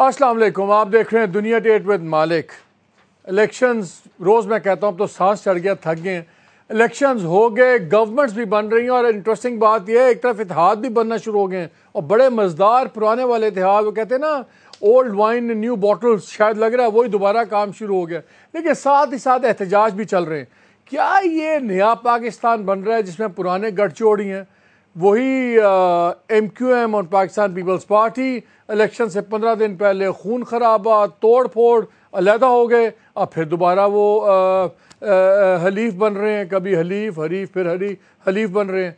अस्सलाम वालेकुम आप देख रहे हैं दुनिया डेट विद मालिक इलेक्शंस रोज़ मैं कहता हूँ तो सांस चढ़ गया थक गए इलेक्शंस हो गए गवर्नमेंट्स भी बन रही हैं और इंटरेस्टिंग बात यह है एक तरफ इतिहाद भी बनना शुरू हो गए हैं और बड़े मज़ेदार पुराने वाले इतिहाद वो कहते हैं ना ओल्ड वाइन न्यू बॉटल्स शायद लग रहा है वही दोबारा काम शुरू हो गया लेकिन साथ ही साथ एहतजाज भी चल रहे हैं क्या ये नया पाकिस्तान बन रहा है जिसमें पुराने गठजोड़ी हैं वही एम क्यू एम और पाकिस्तान पीपल्स पार्टी इलेक्शन से पंद्रह दिन पहले खून खराबा तोड़ फोड़ अलहदा हो गए अब फिर दोबारा वो आ, आ, हलीफ बन रहे हैं कभी हलीफ हरीफ फिर हरी हलीफ बन रहे हैं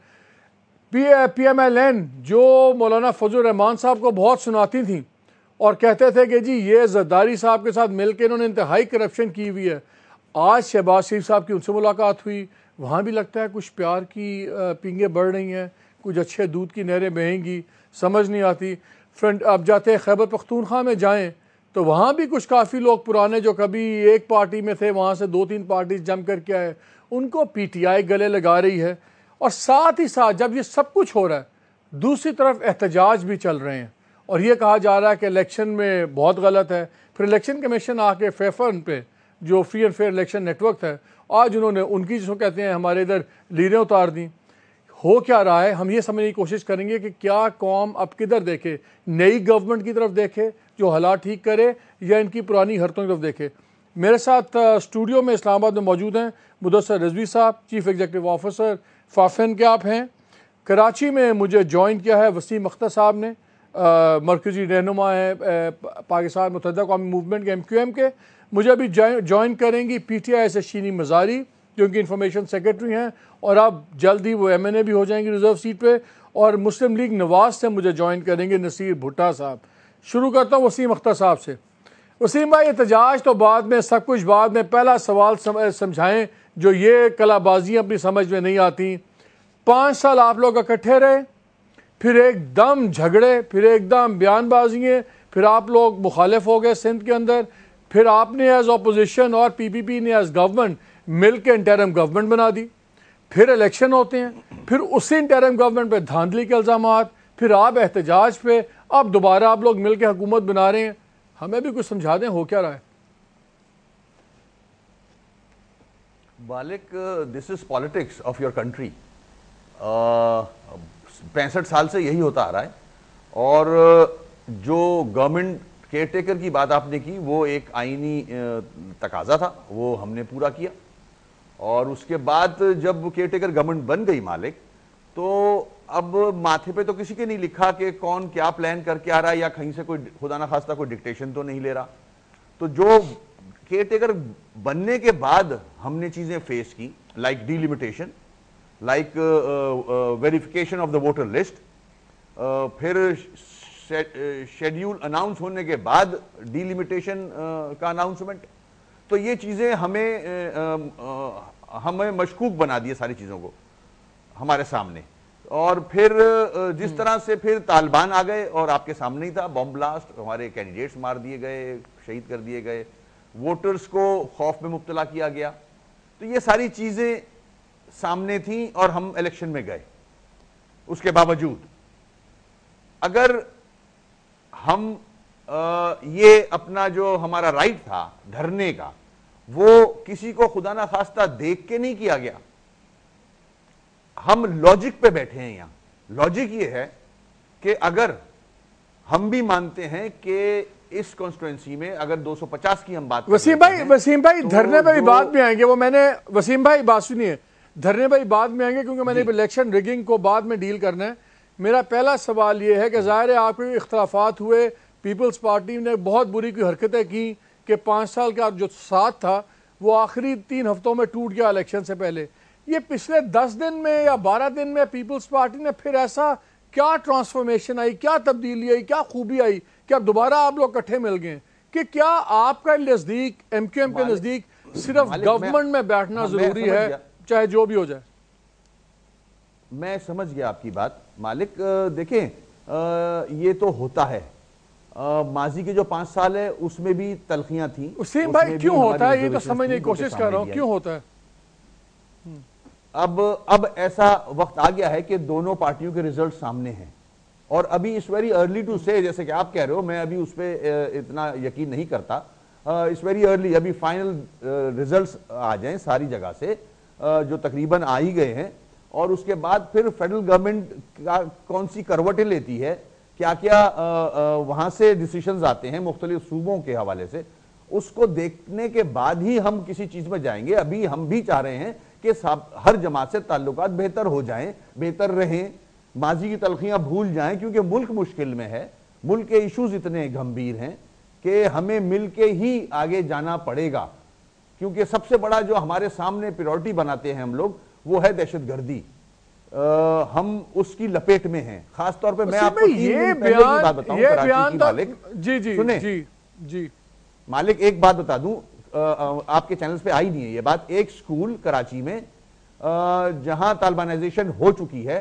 P P M L N जो मौलाना फजल रहमान साहब को बहुत सुनाती थी और कहते थे कि जी ये जरदारी साहब के साथ मिलकर इन्होंने इंतहाई करप्शन की हुई है आज शहबाज शरीफ साहब की उनसे मुलाकात हुई वहाँ भी लगता है कुछ प्यार की पिंगे बढ़ रही हैं कुछ अच्छे दूध की नहरें बहेंगी समझ नहीं आती फ्रेंड आप जाते हैं खैबर पख्तूनख्वा में जाएँ तो वहाँ भी कुछ काफ़ी लोग पुराने जो कभी एक पार्टी में थे वहाँ से दो तीन पार्टीज जम करके आए उनको पीटीआई गले लगा रही है और साथ ही साथ जब ये सब कुछ हो रहा है दूसरी तरफ एहतजाज भी चल रहे हैं और ये कहा जा रहा है कि इलेक्शन में बहुत गलत है फिर इलेक्शन कमीशन आके फेफन पे जो free and fair election network है आज उन्होंने उनकी जिसको कहते हैं हमारे इधर लीरें उतार दी हो क्या रहा है हम ये समझने की कोशिश करेंगे कि क्या कौम अब किधर देखे नई गवर्नमेंट की तरफ देखे जो हालात ठीक करे या इनकी पुरानी हरतों की तरफ देखे मेरे साथ स्टूडियो में इस्लामाबाद में मौजूद हैं मुदसर रजवी साहब चीफ एग्जीक्यूटिव ऑफिसर फाफिन के आप हैं कराची में मुझे ज्वाइन किया है वसीम अख्तर साहब ने मरकज़ी रहनुमा है पाकिस्तान मुतहदा कौमी मूवमेंट के एम क्यू एम के मुझे अभी ज्वाइन करेंगी पी टी आई से शीनी मजारी जो उनकी इन्फॉर्मेशन सेक्रेटरी हैं और अब जल्द ही वो एम भी हो जाएंगे रिजर्व सीट पर और मुस्लिम लीग नवाज से मुझे ज्वाइन करेंगे नसीर भुट्टा साहब शुरू करता हूँ वसीम अख्तर साहब से वसीम भाई एहतजाज तो बाद में सब कुछ बाद में पहला सवाल समझाएं जो ये कलाबाजियाँ अपनी समझ में नहीं आती पाँच साल आप लोग इकट्ठे रहे फिर एकदम झगड़े फिर एकदम बयानबाजिए फिर आप लोग मुखालिफ हो गए सिंध के अंदर फिर आपने एज अपोजिशन और पीपीपी ने एज गवर्नमेंट मिल के इंटरम गवर्नमेंट बना दी फिर इलेक्शन होते हैं फिर उसी इंटरम गवर्नमेंट पर धांधली के इल्ज़ाम फिर आप एहतजाज पे अब दोबारा आप लोग मिल के हुकूमत बना रहे हैं हमें भी कुछ समझा दें हो क्या रहा है बालिक this is politics of your country पैंसठ साल से यही होता आ रहा है और जो गवर्नमेंट केयर टेकर की बात आपने की वो एक आइनी तकाजा था वो हमने पूरा किया और उसके बाद जब केयरटेकर गवर्नमेंट बन गई मालिक तो अब माथे पे तो किसी के नहीं लिखा कि कौन क्या प्लान करके आ रहा है या कहीं से कोई खुदा ना खास्ता कोई डिक्टेशन तो नहीं ले रहा तो जो केयरटेकर बनने के बाद हमने चीज़ें फेस की like delimitation like verification of the voter list फिर शेड्यूल अनाउंस uh, होने के बाद डिलिमिटेशन uh, का अनाउंसमेंट तो ये चीज़ें हमें आ, आ, हमें मशकूक बना दिए सारी चीज़ों को हमारे सामने और फिर जिस हम्म। तरह से फिर तालिबान आ गए और आपके सामने ही था बॉम्ब ब्लास्ट हमारे कैंडिडेट्स मार दिए गए शहीद कर दिए गए वोटर्स को खौफ में मुबतला किया गया तो ये सारी चीज़ें सामने थी और हम इलेक्शन में गए उसके बावजूद अगर हम आ, ये अपना जो हमारा राइट था धरने का वो किसी को खुदा ना खास्ता देख के नहीं किया गया हम लॉजिक पे बैठे हैं यहां लॉजिक ये है कि अगर हम भी मानते हैं कि इस कॉन्स्टिट्युएंसी में अगर 250 की हम बात वसीम भाई वसीम भाई तो धरने पर भी बाद में आएंगे वो मैंने वसीम भाई बात सुनिए धरने पर बाद में आएंगे क्योंकि मैंने इलेक्शन रिगिंग को बाद में डील करना है मेरा पहला सवाल ये है कि ज़ाहिर है आपके इख्तलाफात हुए पीपल्स पार्टी ने बहुत बुरी कोई हरकतें की कि पाँच साल का जो साथ था वो आखिरी तीन हफ्तों में टूट गया इलेक्शन से पहले ये पिछले दस दिन में या बारह दिन में पीपल्स पार्टी ने फिर ऐसा क्या ट्रांसफॉर्मेशन आई क्या तब्दीली आई क्या खूबी आई कि अब दोबारा आप लोग इकट्ठे मिल गए कि क्या आपका नज़दीक एम क्यू एम के नज़दीक सिर्फ गवर्नमेंट में बैठना हाँ, ज़रूरी है चाहे जो भी हो जाए मैं समझ गया आपकी बात मालिक देखें ये तो होता है माजी के जो पांच साल है उसमें भी तलखियां थी उसीम भाई क्यों होता है ये तो समझने की तो कोशिश कर रहा हूँ क्यों होता है अब अब ऐसा वक्त आ गया है कि दोनों पार्टियों के रिजल्ट सामने हैं और अभी इस वेरी अर्ली टू से जैसे कि आप कह रहे हो मैं अभी उस पर इतना यकीन नहीं करता इस वेरी अर्ली अभी फाइनल रिजल्ट्स आ जाएं सारी जगह से जो तकरीबन आ ही गए हैं और उसके बाद फिर फेडरल गवर्नमेंट का कौन सी करवटें लेती है क्या क्या वहाँ से डिसीशन आते हैं मुख्तलिफ सूबों के हवाले से उसको देखने के बाद ही हम किसी चीज़ में जाएंगे अभी हम भी चाह रहे हैं कि हर जमात से ताल्लुक बेहतर हो जाए बेहतर रहें माजी की तलखियाँ भूल जाएं क्योंकि मुल्क मुश्किल में है मुल्क के इश्यूज इतने गंभीर हैं कि हमें मिल के ही आगे जाना पड़ेगा क्योंकि सबसे बड़ा जो हमारे सामने प्रियोरिटी बनाते हैं हम लोग वो है दहशत गर्दी आ, हम उसकी लपेट में हैं खासतौर पे मैं आपको ये बयान बात बताऊं कराची की तो- मालिक जी जी सुने जी जी मालिक एक बात बता दूं आपके चैनल्स पे आई नहीं है ये बात एक स्कूल कराची में जहां तालिबानाइजेशन हो चुकी है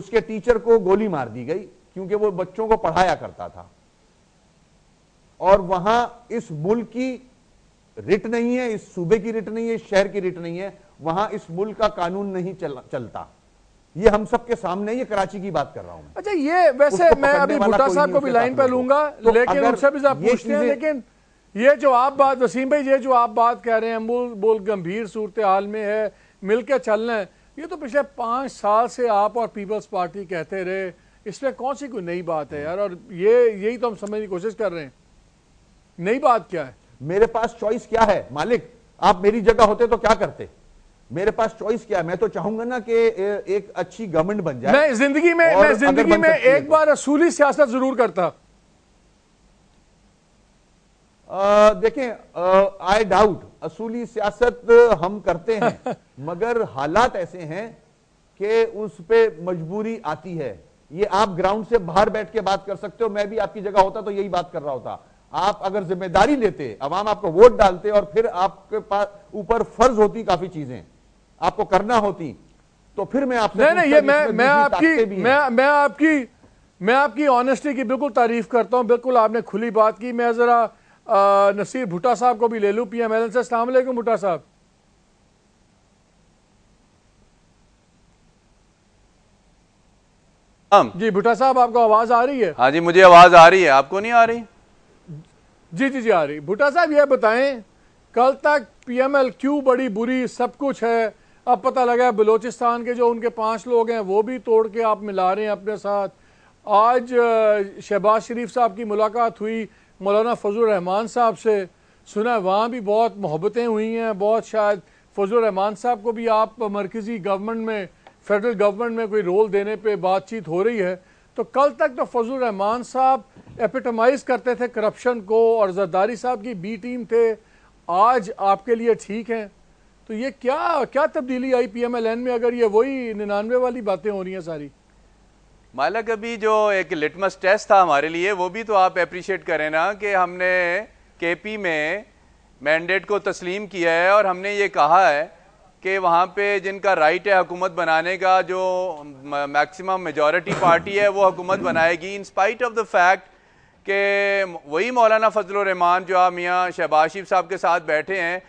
उसके टीचर को गोली मार दी गई क्योंकि वो बच्चों को पढ़ाया करता था और वहां इस मुल्क की रिट नहीं है इस सूबे की रिट नहीं है इस शहर की रिट नहीं है वहां इस मुल्क का कानून नहीं चल, चलता ये हम सब के सामने ये कराची की बात कर रहा हूँ अच्छा ये वैसे मैं अभी भुट्टा साहब को भी लाइन पे लूंगा तो लेकिन उनसे भी पूछते हैं लेकिन ये जो आप बात वसीम भाई ये जो आप बात कह रहे हैं बोल बोल गंभीर सूरत हाल में है मिलकर चल रहे हैं ये तो पिछले पांच साल से आप और पीपल्स पार्टी कहते रहे इसमें कौन सी कोई नई बात है यार और ये यही तो हम समझने की कोशिश कर रहे हैं नई बात क्या है मेरे पास चॉइस क्या है मालिक आप मेरी जगह होते तो क्या करते मेरे पास चॉइस क्या है मैं तो चाहूंगा ना कि एक अच्छी गवर्नमेंट बन जाए मैं जिंदगी में मैं जिंदगी में एक तो। बार असूली सियासत जरूर करता देखें आई डाउट असूली सियासत हम करते हैं मगर हालात ऐसे हैं कि उस पर मजबूरी आती है ये आप ग्राउंड से बाहर बैठ के बात कर सकते हो मैं भी आपकी जगह होता तो यही बात कर रहा होता आप अगर जिम्मेदारी लेते अवाम आपको वोट डालते और फिर आपके पास ऊपर फर्ज होती काफी चीजें आपको करना होती तो फिर मैं आपसे नहीं नहीं ये मैं मैं आपकी मैं मैं आपकी मैं आपकी ऑनेस्टी की बिल्कुल तारीफ करता हूं बिल्कुल आपने खुली बात की मैं जरा नसीर भुट्टा साहब को भी ले लूं पीएम एम एल से भुट्टा साहब जी भुट्टा साहब आपको आवाज आ रही है हाँ जी मुझे आवाज आ रही है आपको नहीं आ रही जी जी जी आ रही भुट्टा साहब यह बताएं कल तक पीएमएल क्यू बड़ी बुरी सब कुछ है अब पता लगा है बलूचिस्तान के जो उनके पाँच लोग हैं वो भी तोड़ के आप मिला रहे हैं अपने साथ आज शहबाज शरीफ साहब की मुलाकात हुई मौलाना फजल रहमान साहब से सुना वहाँ भी बहुत मोहब्बतें हुई हैं बहुत शायद फजल रहमान साहब को भी आप मरकज़ी गवर्नमेंट में फेडरल गवर्नमेंट में कोई रोल देने पर बातचीत हो रही है तो कल तक तो फजल रहमान साहब एपिटमाइज़ करते थे करप्शन को और जरदारी साहब की बी टीम थे आज आपके लिए ठीक हैं तो ये क्या क्या तब्दीली आई पी एम एल एन में अगर ये वही निन्यानवे वाली बातें हो रही हैं सारी मालक अभी जो एक लिटमस टेस्ट था हमारे लिए वो भी तो आप अप्रिशिएट करें ना कि हमने के पी में मैंडेट को तस्लीम किया है और हमने ये कहा है कि वहाँ पे जिनका राइट है हुकूमत बनाने का जो मैक्सिमम मेजॉरिटी पार्टी है वो हुकूमत बनाएगी in spite of the fact कि वही मौलाना फजल रहमान जो आप मियाँ शहबाज शरीफ साहब के साथ बैठे हैं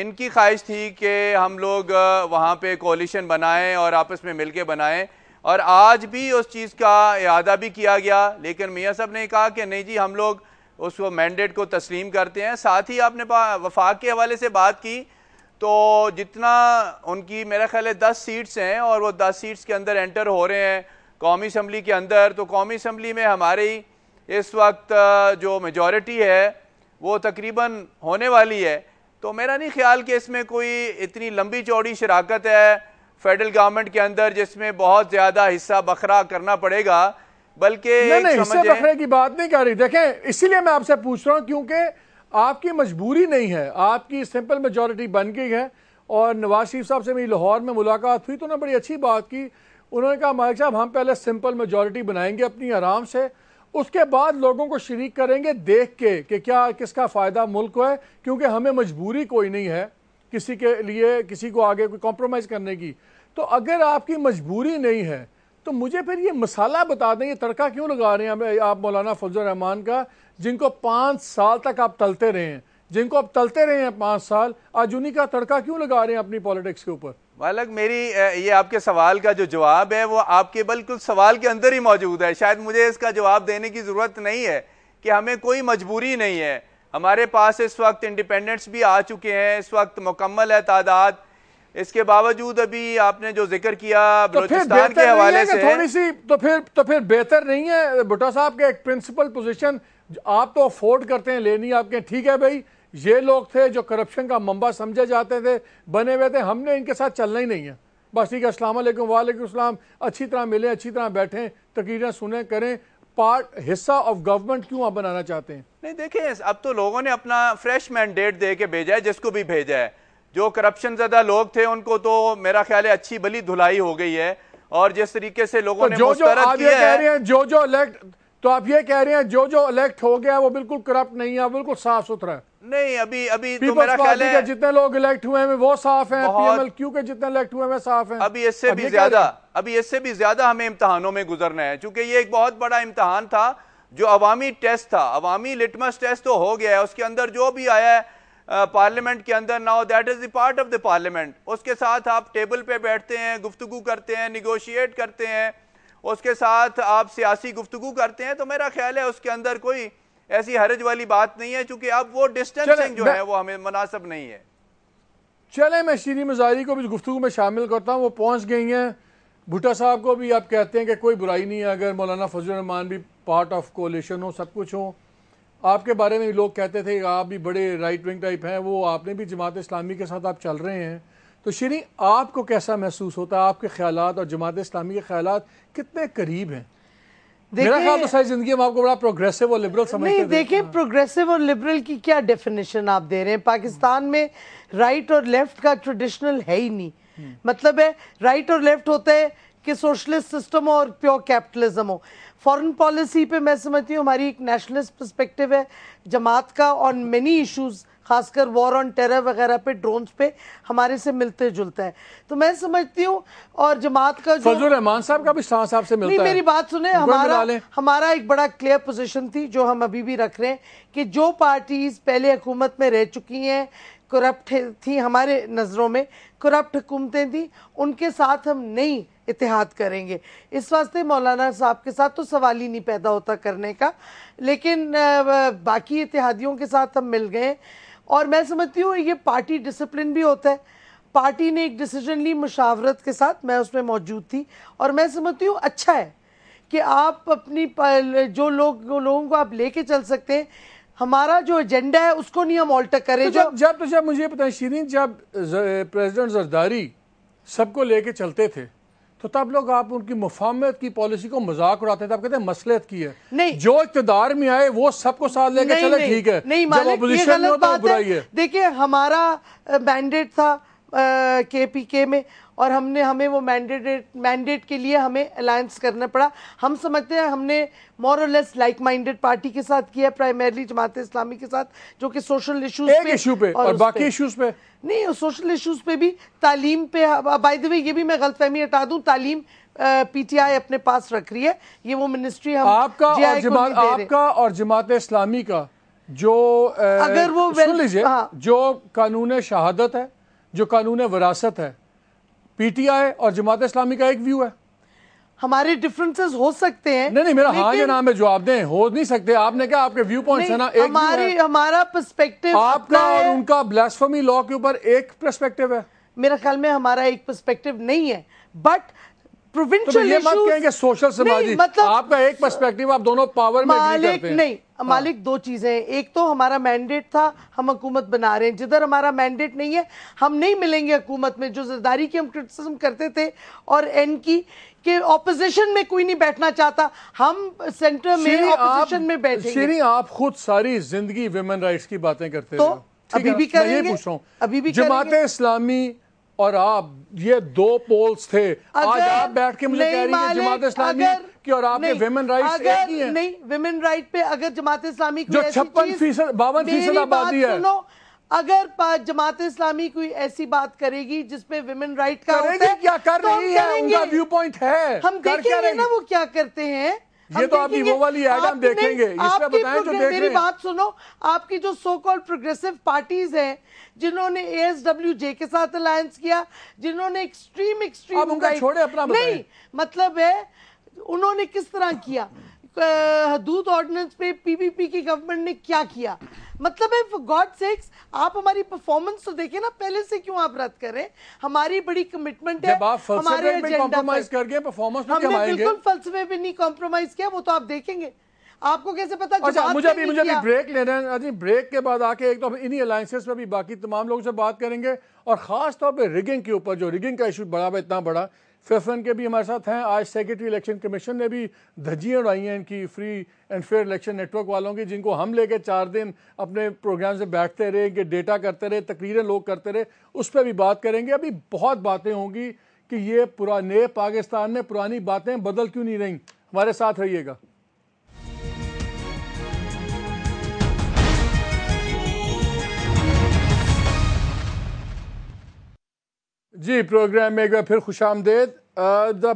इनकी ख्वाहिश थी कि हम लोग वहाँ पे कोलिशन बनाएं और आपस में मिलके बनाएं और आज भी उस चीज़ का इरादा भी किया गया लेकिन मियाँ साहब ने कहा कि नहीं जी हम लोग वो मैंडेट को तस्लीम करते हैं साथ ही आपने वफाक के हवाले से बात की तो जितना उनकी मेरा ख्याल है दस सीट्स हैं और वो दस सीट्स के अंदर एंटर हो रहे हैं कौमी असम्बली के अंदर तो कौमी असम्बली में हमारी इस वक्त जो मेजॉरिटी है वो तकरीबन होने वाली है तो मेरा नहीं ख्याल कि इसमें कोई इतनी लंबी चौड़ी शराकत है फेडरल गवर्नमेंट के अंदर जिसमें बहुत ज़्यादा हिस्सा बखरा करना पड़ेगा बल्कि बखरे की बात नहीं कर रही देखें इसीलिए मैं आपसे पूछ रहा हूँ क्योंकि आपकी मजबूरी नहीं है आपकी सिंपल मेजोरिटी बन गई है और नवाज शरीफ साहब से मेरी लाहौर में मुलाकात हुई तो उन्होंने बड़ी अच्छी बात की उन्होंने कहा मालिक साहब हम पहले सिंपल मेजोरिटी बनाएंगे अपनी आराम से उसके बाद लोगों को शरीक करेंगे देख के कि क्या किसका फ़ायदा मुल्क को है क्योंकि हमें मजबूरी कोई नहीं है किसी के लिए किसी को आगे कोई कॉम्प्रोमाइज़ करने की तो अगर आपकी मजबूरी नहीं है तो मुझे फिर ये मसाला बता दें ये तड़का क्यों लगा रहे हैं हमें आप मौलाना फजल रहमान का जिनको पाँच साल तक आप तलते रहे हैं जिनको आप तलते रहे हैं पाँच साल आज उन्हीं का तड़का क्यों लगा रहे हैं अपनी पॉलिटिक्स के ऊपर मालक मेरी ये आपके सवाल का जो जवाब है वो आपके बल्कि सवाल के अंदर ही मौजूद है शायद मुझे इसका जवाब देने की ज़रूरत नहीं है कि हमें कोई मजबूरी नहीं है हमारे पास इस वक्त इंडिपेंडेंट्स भी आ चुके हैं इस वक्त मुकम्मल है तादाद इसके बावजूद अभी आपने जो जिक्र किया तो फिर के हवाले से थोड़ी सी तो फिर तो फिर बेहतर नहीं है भुट्टा साहब के एक प्रिंसिपल पोजीशन आप तो अफोर्ड करते हैं लेनी आपके ठीक है भाई ये लोग थे जो करप्शन का मंबा समझे जाते थे बने हुए थे हमने इनके साथ चलना ही नहीं है बस ठीक है असलम वालेकाम अच्छी तरह मिलें अच्छी तरह बैठें तकरीरें सुने करें पार्ट हिस्सा ऑफ गवर्नमेंट क्यों आप बनाना चाहते हैं नहीं देखें अब तो लोगों ने अपना फ्रेश मैंडेट दे के भेजा है जिसको भी भेजा है जो करप्शन ज़्यादा लोग थे उनको तो मेरा ख्याल है अच्छी बली धुलाई हो गई है और जिस तरीके से लोगों तो ने जो जो आप ये कह रहे हैं जो जो इलेक्ट तो आप ये कह रहे हैं जो जो इलेक्ट हो गया वो बिल्कुल करप्ट नहीं है बिल्कुल साफ सुथरा है नहीं अभी अभी तो मेरा ख्याल है जितने लोग इलेक्ट हुए हैं वो साफ हैं पीएमएलक्यू के जितने इलेक्ट हुए हैं साफ हैं अभी इससे भी ज्यादा अभी इससे भी ज्यादा हमें इम्तहानों में गुजरना है क्योंकि ये एक बहुत बड़ा इम्तहान था जो अवामी टेस्ट था अवामी लिटमस टेस्ट तो हो गया है उसके अंदर जो भी आया है पार्लियामेंट के अंदर now that is the part of the parliament उसके साथ आप टेबल पे बैठते हैं गुफ्तगु करते हैं निगोशिएट करते हैं उसके साथ आप सियासी गुफ्तगु करते हैं तो मेरा ख्याल है उसके अंदर कोई ऐसी हरज वाली बात नहीं है चूंकि अब वो डिस्टेंसिंग जो है वो हमें मुनासिब नहीं है चले मैं श्री मजारी को भी गुफ्तु में शामिल करता हूँ वो पहुंच गई हैं भुट्टा साहब को भी आप कहते हैं कि कोई बुराई नहीं है अगर मौलाना फजलरहमान भी पार्ट ऑफ कोलेशन हो सब कुछ हो आपके बारे में लोग कहते थे आप भी बड़े राइट विंग टाइप हैं वो आपने भी जमात इस्लामी के साथ आप चल रहे हैं तो श्री आपको कैसा महसूस होता है आपके ख्याल और जमात इस्लामी के ख्याल कितने करीब हैं मेरा ख्याल तो सारी जिंदगी हम आपको बड़ा प्रोग्रेसिव और लिबरल समझते नहीं देखिए प्रोग्रेसिव और लिबरल की क्या डेफिनेशन आप दे रहे हैं पाकिस्तान में राइट और लेफ्ट का ट्रेडिशनल है ही नहीं हम्म। मतलब है राइट और लेफ्ट होता है कि सोशलिस्ट सिस्टम हो और प्योर कैपिटलिज्म हो फॉरेन पॉलिसी पे मैं समझती हूँ हमारी एक नेशनलिस्ट पर्सपेक्टिव है जमात का ऑन मेनी इश्यूज़ खासकर वॉर ऑन टेरर वगैरह पे ड्रोन्स पे हमारे से मिलते जुलते है तो मैं समझती हूँ और जमात का जो फजल रहमान साहब का भी साहब से मिलता नहीं मेरी बात सुने हमारा हमारा एक बड़ा क्लियर पोजिशन थी जो हम अभी भी रख रहे हैं कि जो पार्टीज पहले हुकूमत में रह चुकी हैं करप्ट थी हमारे नज़रों में करप्ट हुकूमतें थी उनके साथ हम नहीं इतिहाद करेंगे इस वास्ते मौलाना साहब के साथ तो सवाल ही नहीं पैदा होता करने का लेकिन बाकी इतिहादियों के साथ हम मिल गए और मैं समझती हूँ ये पार्टी डिसिप्लिन भी होता है पार्टी ने एक डिसीजन ली मुशावरत के साथ मैं उसमें मौजूद थी और मैं समझती हूँ अच्छा है कि आप अपनी जो लोग लोगों को आप लेके चल सकते हैं हमारा जो एजेंडा है उसको नहीं हम ऑल्टर करें तो जब जब तो जब मुझे पता है शीरिन जब प्रेसिडेंट जरदारी सबको लेके चलते थे तो तब लोग आप उनकी मुफामत की पॉलिसी को मजाक उड़ाते थे आप कहते हैं मसलत की है नहीं जो इकतदार में आए वो सबको साथ लेकर चले ठीक है नहीं, मालिक ये गलत बात है देखिए हमारा नहीं, था के पी के में और हमने हमें वो मैंडेट मैंडेट के लिए हमें अलायंस करना पड़ा हम समझते हैं हमने मोर और लेस लाइक माइंडेड पार्टी के साथ किया प्राइमरली जमात इस्लामी के साथ जो कि सोशल इश्यूज पे, इशू पे और, और बाकी इश्यूज पे नहीं सोशल इश्यूज पे भी तालीम पे बाय द वे ये भी मैं गलतफहमी हटा दूँ तालीम पीटीआई अपने पास रख रही है ये वो मिनिस्ट्री हम आपका और जमात आपका और जमात इस्लामी का जो अगर वो सुन लीजिए हाँ। जो कानून शहादत है जो कानून वरासत है पीटीआई और जमात इस्लामी का एक व्यू है हमारे डिफरेंसेस हो सकते हैं नहीं नहीं मेरा हाँ या नाम है जवाब दें हो नहीं सकते आपने क्या आपके व्यू पॉइंट है ना एक हमारी हमारा पर्सपेक्टिव आपका और उनका ब्लास्फेमी लॉ के ऊपर एक पर्सपेक्टिव है मेरा ख्याल में हमारा एक पर्सपेक्टिव नहीं है बट प्रोविंशियल तो ये मत कहेंगे सोशल समाजी मतलब आपका एक पर्सपेक्टिव आप दोनों पावर में नहीं हाँ। मालिक दो चीज़ें हैं एक तो हमारा मैंडेट था हम हुकूमत बना रहे हैं जिधर हमारा मैंडेट नहीं है हम नहीं मिलेंगे हुकूमत में जो जरदारी की हम क्रिटिसिज्म करते थे और एन की कि ऑपोजिशन में कोई नहीं बैठना चाहता हम सेंटर में ऑपोजिशन में बैठेंगे आप खुद सारी जिंदगी वुमेन राइट्स की बातें करते तो अभी भी करेंगे पूछ रहा हूँ अभी भी जमात इस्लामी और आप ये दो पोल्स थे आज आप बैठ के मुझे कह रही हैं जमात इस्लामी की और आपने वेमेन राइट नहीं, वेमेन राइट पे अगर जमात इस्लामी जो छप्पन फीसद बावन फीसद आबादी है अगर जमात इस्लामी कोई ऐसी बात करेगी जिसपे वुमेन राइट का होता है, क्या कर तो रही है उनका व्यू पॉइंट है हम देखेंगे ना वो क्या करते हैं ये तो आपकी वो वाली एड हम देखेंगे आपकी बताएं जो देख मेरी बात सुनो आपकी जो सो कॉल्ड प्रोग्रेसिव पार्टीज हैं जिन्होंने ए जे के साथ अलायंस किया जिन्होंने एक्सट्रीम एक्सट्रीम छोड़े अपना नहीं मतलब है उन्होंने किस तरह किया हदूद ऑर्डिनेंस पे पीपीपी की गवर्नमेंट ने क्या किया मतलब है फॉर गॉड सेक्स आप हमारी परफॉर्मेंस तो देखें ना पहले से क्यों आप रद्द कर रहे हैं हमारी बड़ी कमिटमेंट है हमारे एजेंडा बिल्कुल फलसफे पे नहीं कॉम्प्रोमाइज किया वो तो आप देखेंगे आपको कैसे पता अच्छा मुझे अभी मुझे अभी ब्रेक लेना है अजी ब्रेक के बाद आके एक तो इन्हीं अलायसेस पर भी बाकी तमाम लोगों से बात करेंगे और खास तौर तो पे रिगिंग के ऊपर जो रिगिंग का इशू बड़ा इतना बड़ा सेसन के भी हमारे साथ हैं आज सेक्रेटरी इलेक्शन कमीशन ने भी धज्जियाँ उड़ाई हैं इनकी free and fair election network वालों की जिनको हम लेके चार दिन अपने प्रोग्राम से बैठते रहे इनके डेटा करते रहे तकरीरें लोग करते रहे उस पर भी बात करेंगे अभी बहुत बातें होंगी कि ये पुराने पाकिस्तान में पुरानी बातें बदल क्यों नहीं रहीं हमारे साथ रहिएगा जी प्रोग्राम में एक बार फिर खुश आमदेद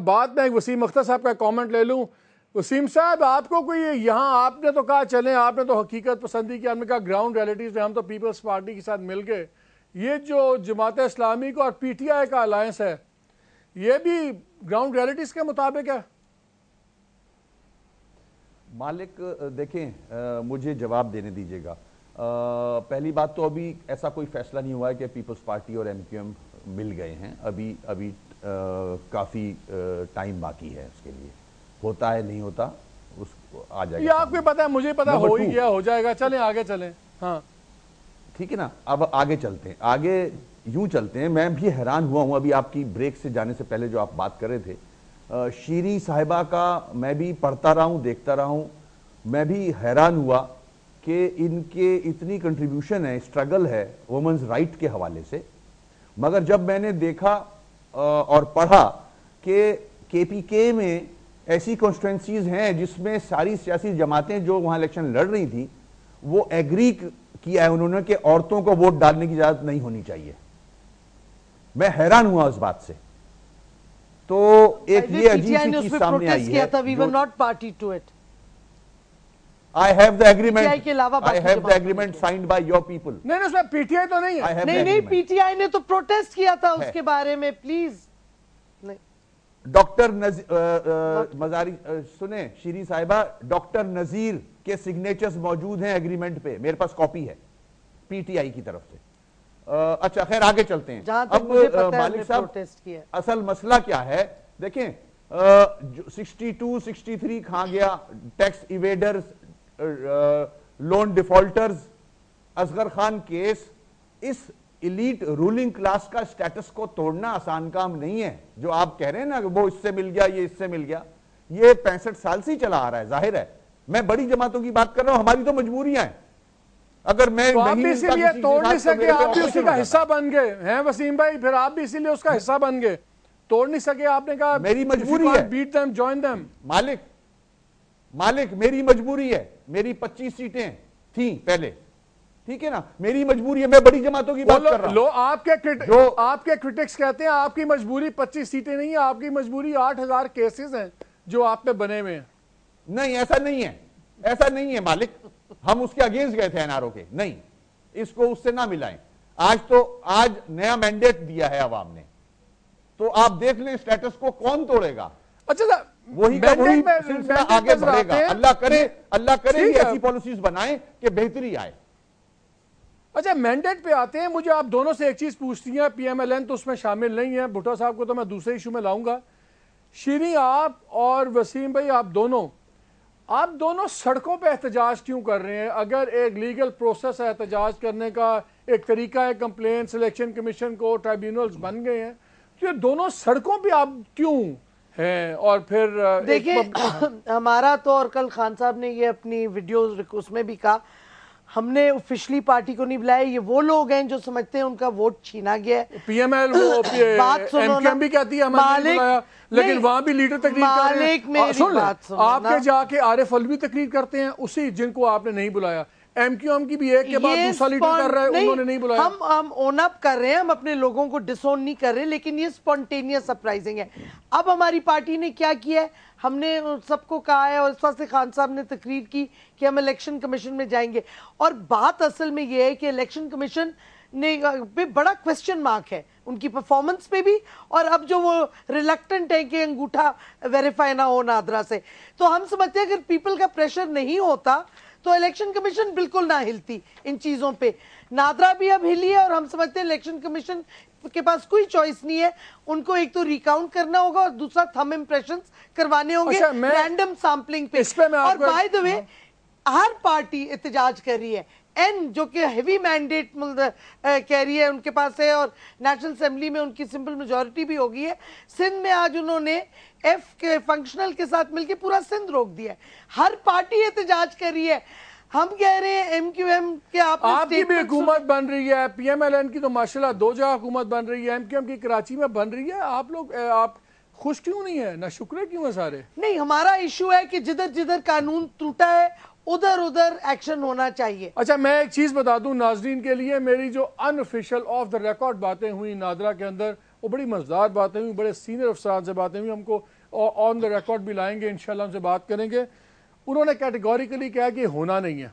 बाद में वसीम अख्तर साहब का कमेंट ले लूँ वसीम साहब आपको कोई यहाँ आपने तो कहा चलें आपने तो हकीकत पसंदी की आपने कहा ग्राउंड रियलिटीज़ में हम तो पीपल्स पार्टी के साथ मिल गए ये जो जमात इस्लामी को और पी टी आई का अलायंस है ये भी ग्राउंड रियलिटीज़ के मुताबिक है मालिक देखें आ, मुझे जवाब देने दीजिएगा पहली बात तो अभी ऐसा कोई फैसला नहीं हुआ है कि पीपल्स पार्टी और एम क्यू एम मिल गए हैं अभी अभी काफ़ी टाइम बाकी है उसके लिए होता है नहीं होता उस आ जाएगा ये आपको पता है मुझे पता हो ही गया हो जाएगा चलें आगे चलें हाँ ठीक है ना अब आगे चलते हैं आगे यूं चलते हैं मैं भी हैरान हुआ हूं अभी आपकी ब्रेक से जाने से पहले जो आप बात कर रहे थे शीरी साहिबा का मैं भी पढ़ता रहा हूं देखता रहा हूं मैं भी हैरान हुआ कि इनके इतनी कंट्रीब्यूशन है स्ट्रगल है वुमेंस राइट के हवाले से मगर जब मैंने देखा और पढ़ा कि के में ऐसी कॉन्स्टिटेंसीज हैं जिसमें सारी सियासी जमातें जो वहाँ इलेक्शन लड़ रही थी वो एग्री किया है उन्होंने कि औरतों को वोट डालने की इजाज़त नहीं होनी चाहिए मैं हैरान हुआ उस बात से तो एक ये अजीब चीज सामने आई है आई हैव द एग्रीमेंट के अलावा I have the agreement signed by your people नहीं उसमें पीटीआई तो नहीं है नहीं नहीं पीटीआई ने तो प्रोटेस्ट किया था उसके बारे में प्लीज डॉक्टर मजारी सुने श्री साहिबा डॉक्टर नजीर के सिग्नेचर्स मौजूद हैं एग्रीमेंट पे मेरे पास कॉपी है पीटीआई की तरफ से आ, uh, अच्छा खैर आगे चलते हैं अब uh, मालिक साहब असल मसला क्या है देखें आ, 62 63 खा गया tax evaders loan defaulters Asghar Khan case इस इलीट रूलिंग क्लास का स्टेटस को तोड़ना आसान काम नहीं है जो आप कह रहे हैं ना वो इससे मिल गया ये इससे मिल गया ये पैंसठ साल से ही चला आ रहा है जाहिर है मैं बड़ी जमातों की बात कर रहा हूं हमारी तो मजबूरियां हैं अगर मैं तो नहीं इसीलिए तोड़ नहीं सके तो आप भी उसी का हिस्सा बन गए हैं वसीम भाई फिर आप भी इसीलिए उसका हिस्सा बन गए तोड़ नहीं सके आपने कहा मेरी मजबूरी है बीट देम जॉइन देम मालिक मालिक मेरी मजबूरी है मेरी पच्चीस सीटें थी पहले ठीक है ना मेरी मजबूरी है मैं बड़ी जमातों की बात कर रहा लो आपके क्रिट, जो आपके क्रिटिक्स कहते हैं आपकी मजबूरी पच्चीस सीटें नहीं है आपकी मजबूरी आठ हजार केसेस है जो आप पे बने हुए हैं नहीं ऐसा नहीं है ऐसा नहीं है मालिक हम उसके अगेंस्ट गए थे एनआरओ के नहीं इसको उससे ना मिलाए आज तो आज नया मैंडेट दिया है आवाम ने तो आप देख लें स्टेटस को कौन तोड़ेगा अच्छा वही वही सिलसिला आगे बढ़ेगा अल्लाह करे अल्लाह करे ऐसी पॉलिसीज बनाए कि बेहतरी आए अच्छा मैंडेट पे आते हैं मुझे आप दोनों से एक चीज पूछती हैं पीएमएलएन तो उसमें शामिल नहीं है भुट्टो साहब को तो मैं दूसरे इशू में लाऊंगा श्री आप और वसीम भाई आप दोनों आप दोनों सड़कों पे एहतजाज क्यों कर रहे हैं अगर एक लीगल प्रोसेस है एहतजाज करने का एक तरीका है कंप्लेन सिलेक्शन कमीशन को ट्राइब्यूनल्स बन गए हैं तो ये दोनों सड़कों पर आप क्यों और फिर देखिए हमारा तो और कल खान साहब ने ये अपनी वीडियो उसमें भी कहा हमने ऑफिशियली पार्टी को नहीं बुलाया ये वो लोग हैं जो समझते हैं उनका वोट छीना गया पीएमएल वो बात सुनो भी कहती है मालिक लेकिन वहां भी लीडर तकरीर मालिक कर आपके जाके आरिफ अलवी तकरीर करते हैं उसी जिनको आपने नहीं बुलाया एमक्यूएम की भी है के बाद दूसरा लीडर कर रहा है उन्होंने नहीं बुलाया हम हम ओन अप कर रहे हैं हम अपने लोगों को डिसोन नहीं कर रहे लेकिन ये स्पॉन्टेनियस सरप्राइजिंग है अब हमारी पार्टी ने क्या किया है हमने सबको कहा है और इस वास्ते खान साहब ने तकरीर की कि हम इलेक्शन कमीशन में जाएंगे और बात असल में ये है कि इलेक्शन कमीशन ने पे बड़ा क्वेश्चन मार्क है उनकी परफॉर्मेंस पे भी और अब जो वो रिलक्टेंट है कि अंगूठा वेरीफाई ना हो नादरा से तो हम समझते हैं अगर पीपल का प्रेशर नहीं होता तो इलेक्शन कमीशन बिल्कुल ना हिलती इन चीज़ों पे नादरा भी अब हिली है और हम समझते हैं इलेक्शन कमीशन के पास कोई चॉइस नहीं है उनको एक तो रिकाउंट करना होगा और दूसरा थम इम्प्रेशन करवाने होंगे रैंडम अच्छा, सैम्पलिंग पे, पे और बाय द वे हर पार्टी एहतजाज कर रही है एन जो कि हैवी मैंडेट कैरी है उनके पास है और नेशनल असम्बली में उनकी सिंपल मेजोरिटी भी होगी है सिंध में आज उन्होंने एफ के फंक्शनल के साथ मिलकर पूरा सिंध रोक दिया हर पार्टी एहतजाज तो कर रही है हम कह रहे हैं एम क्यू एम के आप आपकी भी हुकूमत बन रही है पी एम एल एन की तो माशाल्लाह दो जगह हुकूमत बन रही है एम क्यू एम की कराची में बन रही है आप लोग आप खुश क्यों नहीं है ना शुक्र क्यों है सारे नहीं हमारा इशू है कि जिधर जिधर कानून टूटा है उधर उधर एक्शन होना चाहिए अच्छा मैं एक चीज बता दूं नाजरीन के लिए मेरी जो अनऑफिशियल ऑफ द रिकॉर्ड बातें हुई नादरा के अंदर वो बड़ी मजेदार बातें हुई बड़े सीनियर अफसरान से बातें हुई हमको ऑन द रिकॉर्ड भी लाएंगे इनशाला उनसे बात करेंगे उन्होंने कैटेगोरिकली कहा कि होना नहीं है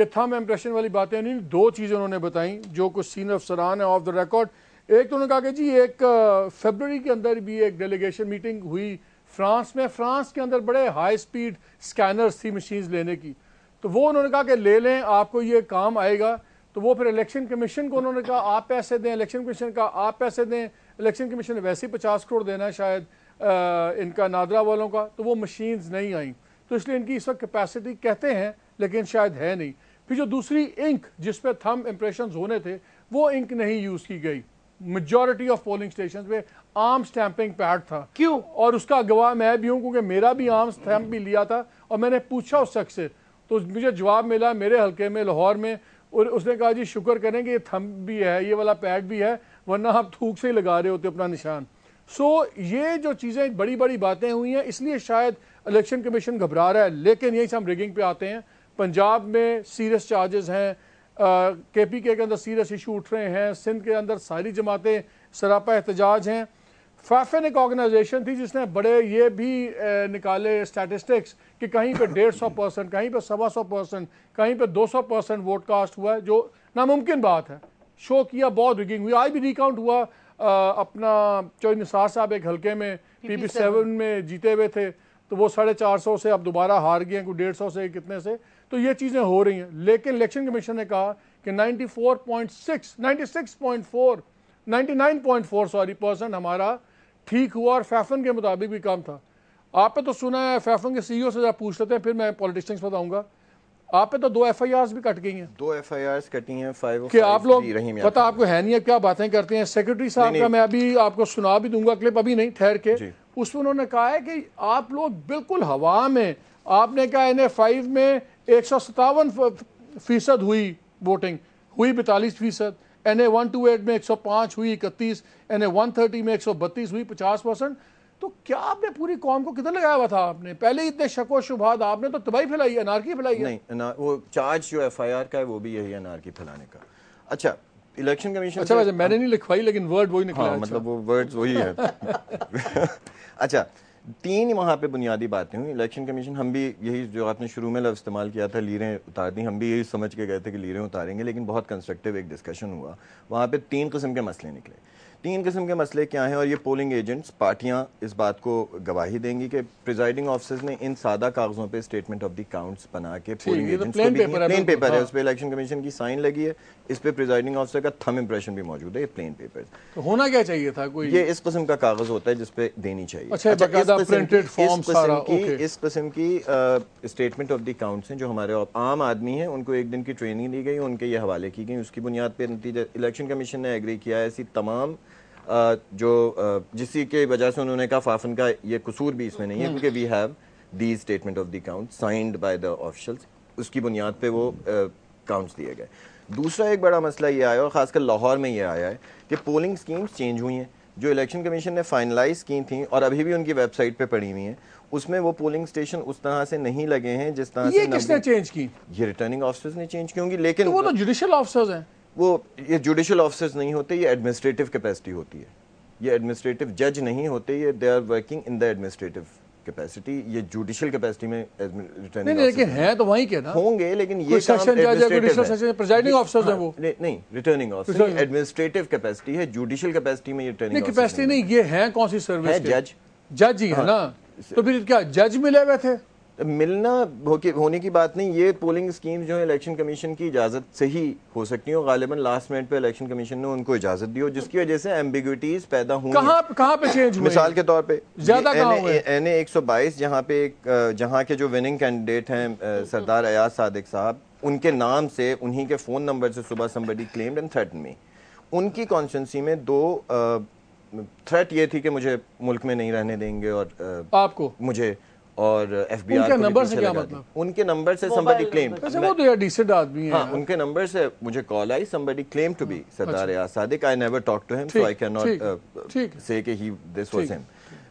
ये थम इम्प्रेशन वाली बातें नहीं दो चीज़ें उन्होंने बताई जो कुछ सीनियर अफसरान है ऑफ द रिकॉर्ड एक तो उन्होंने कहा कि जी एक फेबर के अंदर भी एक डेलीगेशन मीटिंग हुई फ्रांस में फ्रांस के अंदर बड़े हाई स्पीड स्कैनर्स थी मशीन्स लेने की तो वो उन्होंने कहा कि ले लें आपको ये काम आएगा तो वो फिर इलेक्शन कमीशन को उन्होंने कहा आप पैसे दें इलेक्शन कमीशन का आप पैसे दें इलेक्शन कमीशन ने वैसे ही पचास करोड़ देना है शायद आ, इनका नादरा वालों का तो वो मशीन्स नहीं आई तो इसलिए इनकी इस वक्त कैपेसिटी कहते हैं लेकिन शायद है नहीं फिर जो दूसरी इंक जिस पर थम इम्प्रेशन होने थे वो इंक नहीं यूज़ की गई मेजोरिटी ऑफ पोलिंग स्टेशन पे आर्म स्टैंपिंग पैड था क्यों और उसका गवाह मैं भी हूँ क्योंकि मेरा भी आर्म स्टैंप भी लिया था और मैंने पूछा उस शख्स से तो मुझे जवाब मिला मेरे हल्के में लाहौर में और उसने कहा जी शुक्र करें कि ये थम भी है ये वाला पैड भी है वरना आप थूक से ही लगा रहे होते अपना निशान सो ये जो चीज़ें बड़ी बड़ी बातें हुई हैं इसलिए शायद इलेक्शन कमीशन घबरा रहा है लेकिन यही से हम रिगिंग पे आते हैं पंजाब में सीरियस चार्जेस हैं के पी के अंदर सीरियस इशू उठ रहे हैं सिंध के अंदर सारी जमातें सरापा एहतजाज हैं फैफन एक ऑर्गेनाइजेशन थी जिसने बड़े ये भी निकाले स्टैटिस्टिक्स कि कहीं पे डेढ़ सौ परसेंट कहीं पे सवा सौ परसेंट कहीं पे दो सौ परसेंट वोट कास्ट हुआ है जो नामुमकिन बात है शो किया बहुत रिगिंग हुई आज भी रिकाउंट हुआ आ, अपना चौ निसार साहब एक हल्के में पी पी सेवन में जीते हुए थे तो वो साढ़े चार सौ से अब दोबारा हार गए हैं कोई डेढ़ सौ से कितने से तो ये चीज़ें हो रही हैं लेकिन इलेक्शन कमीशन ने कहा कि 94.6 96.4 99.4 सॉरी परसेंट हमारा ठीक हुआ और फैफन के मुताबिक भी काम था पे तो सुना है फैफन के सीईओ e से जब पूछ लेते हैं फिर मैं पॉलिटिशियंस बताऊंगा आप पे तो दो एफ आई भी कट गई हैं दो एफ आई आर कटी हैं फाइव कि आप लोग पता आपको है नहीं है क्या बातें करते हैं सेक्रेटरी साहब का मैं अभी आपको सुना भी दूंगा क्लिप अभी नहीं ठहर के उसमें उन्होंने कहा है कि आप लोग बिल्कुल हवा में आपने कहा एन फाइव में एक सौ सतावन फीसद हुई वोटिंग हुई बैतालीस फीसद N A one two eight में एक सौ पाँच हुई इकतीस एन ए वन थर्टी में एक सौ बत्तीस हुई पचास परसेंट तो क्या आपने पूरी कौम को किधर लगाया हुआ था आपने पहले ही इतने शको शुभाद आपने तो तबाही फैलाई है अनारकी फैलाई है नहीं वो चार्ज जो एफ आई आर का है वो भी यही अनारकी फैलाने का अच्छा इलेक्शन कमीशन अच्छा वैसे मैंने हाँ। नहीं लिखवाई लेकिन वर्ड वही निकला हाँ, अच्छा। मतलब वो वर्ड वही है अच्छा तीन वहाँ पे बुनियादी बातें हुई इलेक्शन कमीशन हम भी यही जो आपने शुरू में लव इस्तेमाल किया था लीरें उतार दी हम भी यही समझ के गए थे कि लीरें उतारेंगे लेकिन बहुत कंस्ट्रक्टिव एक डिस्कशन हुआ वहाँ पे तीन किस्म के मसले निकले तीन किस्म के मसले क्या हैं और ये पोलिंग एजेंट्स पार्टियां इस बात को गवाही देंगी कि प्रिजाइडिंग ऑफिसर्स ने इन सादा कागजों पे स्टेटमेंट ऑफ द काउंट्स बना के polling agents plain paper, plain paper है हाँ। उस पर इलेक्शन कमीशन की साइन लगी है इस पे प्रिजाइडिंग ऑफिसर का थम इंप्रेशन भी मौजूद है ये प्लेन पेपर तो होना क्या चाहिए था कोई ये इस किस्म का कागज होता है जिसपे देनी चाहिए अच्छा, अच्छा, इस किस्म की स्टेटमेंट ऑफ द काउंट्स हैं जो हमारे आम आदमी है उनको एक दिन की ट्रेनिंग दी गई उनके ये हवाले की गई उसकी बुनियाद पर नतीजा इलेक्शन कमीशन ने एग्री किया ऐसी तमाम जो जिसी के वजह से उन्होंने कहा फाफन का ये कसूर भी इसमें नहीं है हम्म। क्योंकि we have the statement of the count signed by the officials उसकी बुनियाद पे वो काउंट्स दिए गए दूसरा एक बड़ा मसला ये आया और ख़ासकर लाहौर में ये आया है कि पोलिंग स्कीम्स चेंज हुई हैं जो इलेक्शन कमीशन ने फाइनलाइज की थी और अभी भी उनकी वेबसाइट पे पड़ी हुई हैं उसमें वो पोलिंग स्टेशन उस तरह से नहीं लगे हैं जिस तरह ये से किसने चेंज की ये रिटर्निंग ऑफिसर्स ने चेंज की होंगी लेकिन तो वो तो जुडिशियल ऑफिसर्स हैं वो ये जुडिशल ऑफिसर्स नहीं होते ये एडमिनिस्ट्रेटिव कैपेसिटी होती है ये एडमिनिस्ट्रेटिव जज नहीं होते ये they are working in the administrative capacity ये जुडिशियल कैपेसिटी में नहीं नहीं लेकिन है तो वहीं के ना होंगे लेकिन ये सेशन जज प्रेजाइडिंग ऑफिसर्स हैं हाँ, वो नहीं रिटर्निंग ऑफिसर एडमिनिस्ट्रेटिव कैपेसिटी है जुडिशियल कैपेसिटी में ये रिटर्निंग कैपेसिटी नहीं ये है कौन सी सर्विस है जज जज ही है हाँ, ना तो फिर क्या जज मिले हुए थे मिलना होने की बात नहीं ये पोलिंग स्कीम जो है इलेक्शन कमीशन की इजाज़त से ही हो सकती है गालिबा लास्ट मिनट पे इलेक्शन कमीशन ने उनको इजाज़त दी हो जिसकी वजह से एम्बिग्यूटीज पैदा हुई कहाँ कहाँ पे चेंज हुए मिसाल के तौर पे ज्यादा एन ए एक सौ बाईस जहाँ पे जहाँ के जो विनिंग कैंडिडेट हैं सरदार अयाज सादिक साहब उनके नाम से उन्हीं के फ़ोन नंबर से सुबह समबडी क्लेम्ड एंड थ्रेटन में उनकी कॉन्स्टेंसी में दो थ्रेट ये थी कि मुझे मुल्क में नहीं रहने देंगे और आपको मुझे और एफ बी आर नंबर से क्या मतलब उनके नंबर से somebody claimed वैसे वो तो यार डिसेंट आदमी है हाँ, उनके नंबर से मुझे कॉल आई somebody claimed to be Sardar Sadiq I never talk to him so I can not say कि ही दिस वाज हिम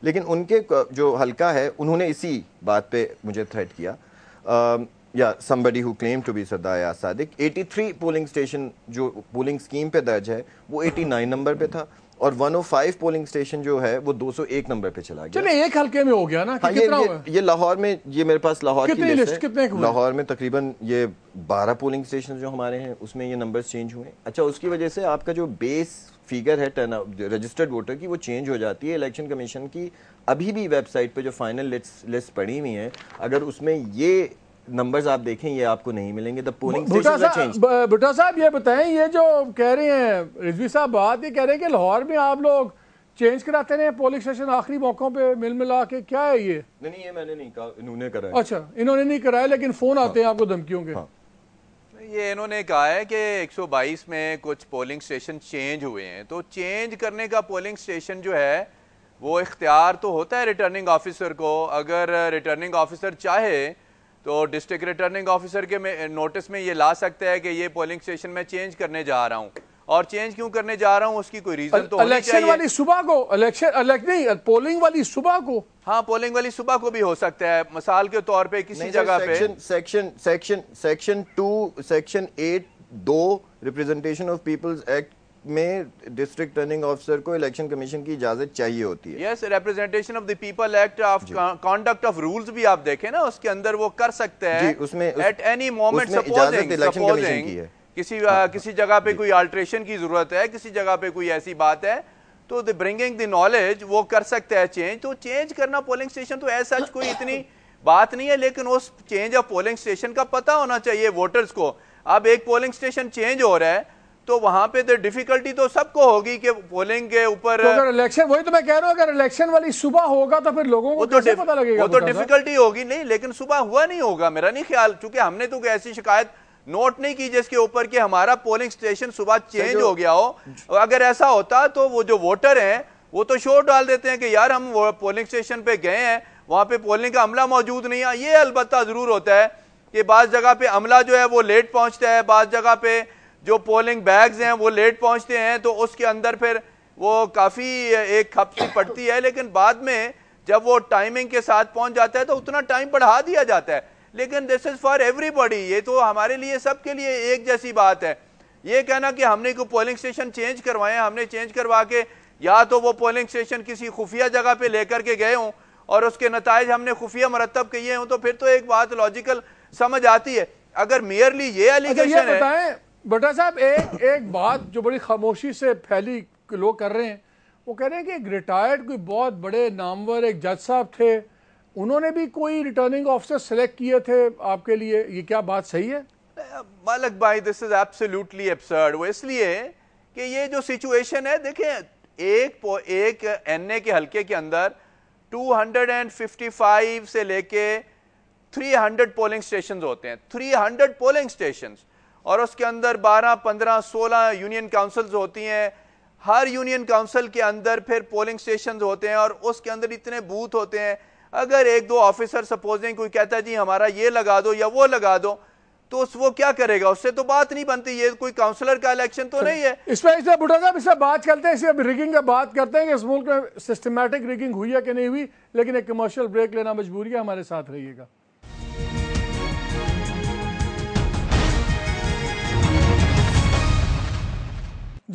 लेकिन उनके जो हल्का है उन्होंने इसी बात पे मुझे थ्रेट किया um, या somebody who claim to be Sardar Sadiq 83 polling station जो पोलिंग स्कीम पे दर्ज है वो 89 नंबर पे था और 105 पोलिंग स्टेशन जो है वो 201 नंबर पे चला गया चले एक हल्के में हो गया ना हाँ, ये, ये, ये लाहौर में ये मेरे पास लाहौर की लिस्ट है कितने लाहौर में तकरीबन ये 12 पोलिंग स्टेशन जो हमारे हैं उसमें ये नंबर्स चेंज हुए अच्छा उसकी वजह से आपका जो बेस फिगर है टर्न रजिस्टर्ड वोटर की वो चेंज हो जाती है इलेक्शन कमीशन की अभी भी वेबसाइट पर जो फाइनल लिस्ट पड़ी हुई है अगर उसमें ये नंबर्स आप देखें ये आपको नहीं मिलेंगे द पोलिंग भुट्टा साहब ये बताएं ये जो कह रहे हैं रिजवी साहब बात ये कह रहे हैं कि लाहौर में आप लोग चेंज कराते रहे पोलिंग स्टेशन आखिरी मौकों पे मिल मिला के क्या है ये नहीं ये मैंने नहीं कहा इन्होंने कराया अच्छा इन्होंने नहीं कराया लेकिन फोन हाँ। आते हैं आपको धमकियों के हाँ। ये इन्होंने कहा है कि 122 में कुछ पोलिंग स्टेशन चेंज हुए हैं तो चेंज करने का पोलिंग स्टेशन जो है वो इख्तियार तो होता है रिटर्निंग ऑफिसर को अगर रिटर्निंग ऑफिसर चाहे तो डिस्ट्रिक्ट रिटर्निंग ऑफिसर के नोटिस में ये ला सकते हैं कि ये पोलिंग स्टेशन में चेंज करने जा रहा हूँ और चेंज क्यों करने जा रहा हूँ उसकी कोई रीजन तो इलेक्शन वाली सुबह को इलेक्शन नहीं पोलिंग वाली सुबह को हाँ पोलिंग वाली सुबह को भी हो सकता है मिसाल के तौर पे किसी जगह पे section section section two section eight दो रिप्रेजेंटेशन ऑफ पीपल्स एक्ट में डिस्ट्रिक्ट टर्निंग ऑफिसर को इलेक्शन कमीशन की इजाजत चाहिए होती है yes representation of the people act of conduct of rules भी आप देखें ना उसके अंदर वो कर सकते हैं उसमें एट एनी मोमेंट सपोजिंग है किसी आ, हाँ, हाँ। किसी जगह पे कोई अल्टरेशन की जरूरत है किसी जगह पे कोई ऐसी बात है तो द ब्रिंगिंग द नॉलेज वो कर सकते हैं चेंज तो चेंज करना पोलिंग स्टेशन तो ऐसा कोई इतनी बात नहीं है लेकिन उस चेंज ऑफ पोलिंग स्टेशन का पता होना चाहिए वोटर्स को अब एक पोलिंग स्टेशन चेंज हो रहा है तो वहां पे तो डिफिकल्टी तो सबको होगी कि पोलिंग के ऊपर तो अगर इलेक्शन वही तो मैं कह रहा हूँ अगर इलेक्शन वाली सुबह होगा तो फिर लोगों को तो पता लगेगा वो तो डिफिकल्टी होगी नहीं लेकिन सुबह हुआ नहीं होगा मेरा नहीं ख्याल चूंकि हमने तो ऐसी शिकायत नोट नहीं की जिसके ऊपर कि हमारा पोलिंग स्टेशन सुबह चेंज हो गया हो अगर ऐसा होता तो वो जो वोटर है वो तो शोर डाल देते हैं कि यार हम पोलिंग स्टेशन पे गए हैं वहां पे पोलिंग का अमला मौजूद नहीं है ये अलबत्ता ज़रूर होता है कि बाज़ जगह पे अमला जो है वो लेट पहुँचता है बाज़ जगह पे जो पोलिंग बैग्स हैं वो लेट पहुंचते हैं तो उसके अंदर फिर वो काफ़ी एक खपसी पड़ती है लेकिन बाद में जब वो टाइमिंग के साथ पहुंच जाता है तो उतना टाइम बढ़ा दिया जाता है लेकिन दिस इज़ फॉर एवरीबॉडी ये तो हमारे लिए सबके लिए एक जैसी बात है ये कहना कि हमने को पोलिंग स्टेशन चेंज करवाए हमने चेंज करवा के या तो वो पोलिंग स्टेशन किसी खुफिया जगह पे लेकर के गए हों और उसके नतज हमने खुफिया मरतब किए हों तो फिर तो एक बात लॉजिकल समझ आती है अगर मेयरली ये एलिगेशन अच्छा, है बटा साहब एक एक बात जो बड़ी खामोशी से फैली लोग कर रहे हैं वो कह रहे हैं कि एक रिटायर्ड कोई बहुत बड़े नामवर एक जज साहब थे उन्होंने भी कोई रिटर्निंग ऑफिसर सेलेक्ट किए थे आपके लिए ये क्या बात सही है मलक भाई दिस इज एब्सोल्युटली एब्सर्ड वो इसलिए कि ये जो सिचुएशन है देखें एक एक एनए के हलके के अंदर 255 से लेके 300 पोलिंग स्टेशंस होते हैं 300 पोलिंग स्टेशंस और उसके अंदर 12, 15, 16 यूनियन काउंसिल्स होती हैं हर यूनियन काउंसिल के अंदर फिर पोलिंग स्टेशन होते हैं और उसके अंदर इतने बूथ होते हैं अगर एक दो ऑफिसर सपोजिंग कोई कहता है जी हमारा ये लगा दो या वो लगा दो तो उस वो क्या करेगा उससे तो बात नहीं बनती ये कोई काउंसलर का इलेक्शन तो नहीं है इस पर बुढ़ा साहब इससे बात करते हैं अब रिगिंग का बात करते हैं कि इस मुल्क में सिस्टमेटिक रिगिंग हुई है कि नहीं हुई लेकिन एक कमर्शियल ब्रेक लेना मजबूरी है हमारे साथ रहिएगा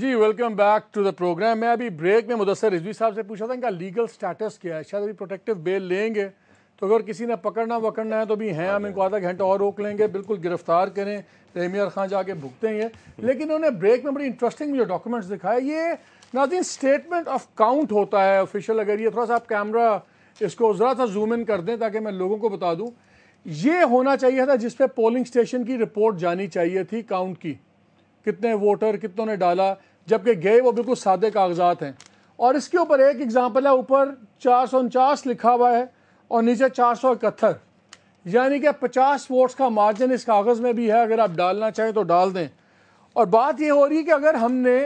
जी welcome back to the program मैं अभी ब्रेक में मुदसर रिजवी साहब से पूछा था इनका लीगल स्टेटस क्या है शायद अभी प्रोटेक्टिव बेल लेंगे तो अगर किसी ने पकड़ना वकड़ना है तो भी हैं हम इनको आधा घंटा और रोक लेंगे बिल्कुल गिरफ्तार करें रेमियर खान जाके भुगते हैं लेकिन उन्होंने ब्रेक में बड़ी इंटरेस्टिंग जो डॉक्यूमेंट्स दिखाए ये नाजिन स्टेटमेंट ऑफ काउंट होता है ऑफिशियल अगर ये थोड़ा सा आप कैमरा इसको ज़रा सा जूम इन कर दें ताकि मैं लोगों को बता दूँ ये होना चाहिए था जिस पोलिंग स्टेशन की रिपोर्ट जानी चाहिए थी काउंट की कितने वोटर कितनों ने डाला जबकि गए वो बिल्कुल सादे कागजात हैं और इसके ऊपर एक एग्ज़ाम्पल है ऊपर चार सौ उनचास लिखा हुआ है और नीचे चार सौ इकहत्तर यानी कि पचास वोट्स का मार्जिन इस कागज़ में भी है अगर आप डालना चाहें तो डाल दें और बात यह हो रही है कि अगर हमने